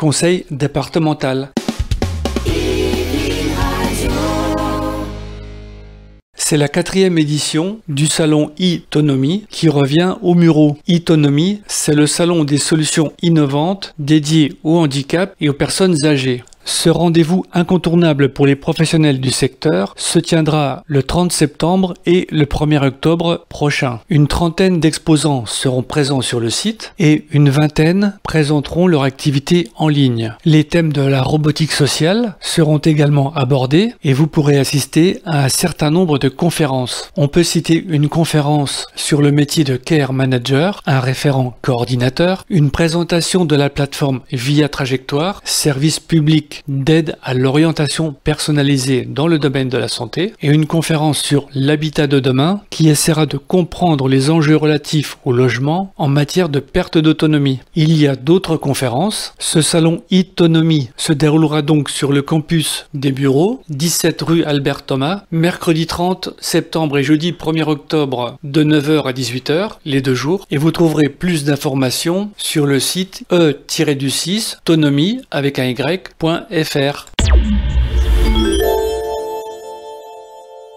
conseil départemental. C'est la quatrième édition du salon e qui revient au Muro. e c'est le salon des solutions innovantes dédiées au handicap et aux personnes âgées. Ce rendez-vous incontournable pour les professionnels du secteur se tiendra le 30 septembre et le 1er octobre prochain. Une trentaine d'exposants seront présents sur le site et une vingtaine présenteront leur activité en ligne. Les thèmes de la robotique sociale seront également abordés et vous pourrez assister à un certain nombre de conférences. On peut citer une conférence sur le métier de care manager, un référent coordinateur, une présentation de la plateforme Via Trajectoire, service public d'aide à l'orientation personnalisée dans le domaine de la santé, et une conférence sur l'habitat de demain qui essaiera de comprendre les enjeux relatifs au logement en matière de perte d'autonomie. Il y a d'autres conférences. Ce salon e-tonomie se déroulera donc sur le campus des bureaux, 17 rue Albert Thomas, mercredi 30 septembre et jeudi 1er octobre de 9h à 18h, les deux jours. Et vous trouverez plus d'informations sur le site e-du6 tonomie avec un y.fr.